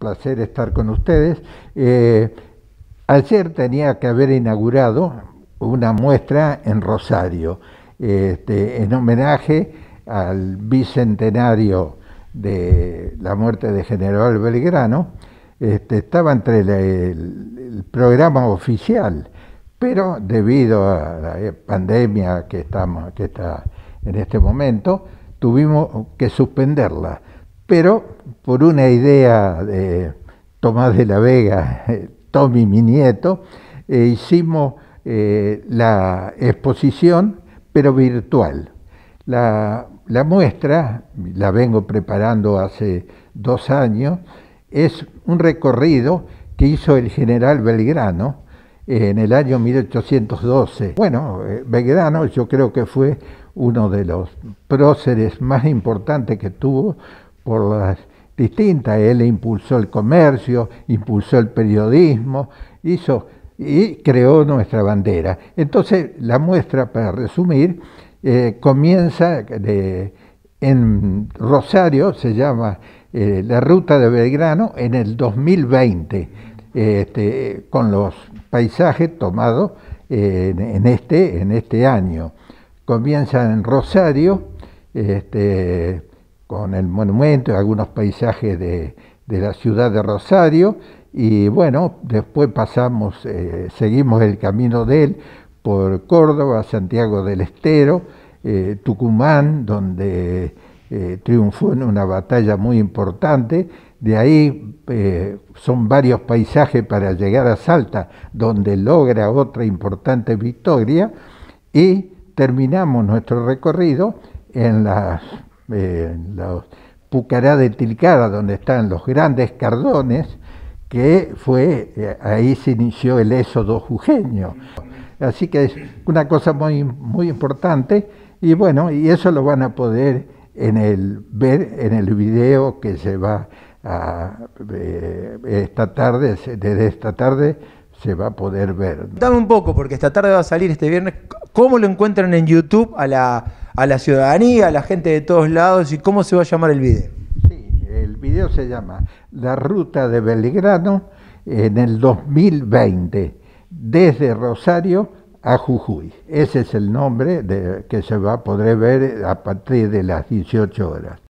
placer estar con ustedes. Eh, ayer tenía que haber inaugurado una muestra en Rosario, este, en homenaje al bicentenario de la muerte de General Belgrano, este, estaba entre el, programa oficial, pero debido a la eh, pandemia que, que está en este momento, tuvimos que suspenderla pero por una idea de Tomás de la Vega, eh, Tommy, mi nieto, eh, hicimos eh, la exposición, pero virtual. la, muestra, la vengo preparando hace dos años, es un recorrido que hizo el general Belgrano en el año 1812. Bueno, Belgrano yo creo que fue uno de los próceres más importantes que tuvo por las distintas. Él impulsó el comercio, impulsó el periodismo, hizo y creó nuestra bandera. Entonces, la muestra, para resumir, eh, comienza en Rosario, se llama eh, la Ruta de Belgrano, en el 2020, este, con los paisajes tomados eh, en, este, en este año. Comienza en Rosario, este, con el monumento y algunos paisajes de, la ciudad de Rosario. Y bueno, después pasamos, eh, seguimos el camino de él por Córdoba, Santiago del Estero, eh, Tucumán, donde eh, triunfó en una batalla muy importante. De ahí son varios paisajes para llegar a Salta, donde logra otra importante victoria. Y terminamos nuestro recorrido en las en los Pucará de Tilcara, donde están los grandes cardones, que fue, eh, ahí se inició el éxodo jujeño. Así que es una cosa muy, muy importante y bueno, y eso lo van a poder en el, ver en el video que se va a, eh, esta tarde, desde esta tarde se va a poder ver. Dame un poco, porque esta tarde va a salir este viernes, ¿cómo lo encuentran en YouTube a la a la ciudadanía, a la gente de todos lados y cómo se va a llamar el video. Sí, el video se llama La Ruta de Belgrano en el 2020, desde Rosario a Jujuy. Ese es el nombre que se va a poder ver a partir de las 18 horas.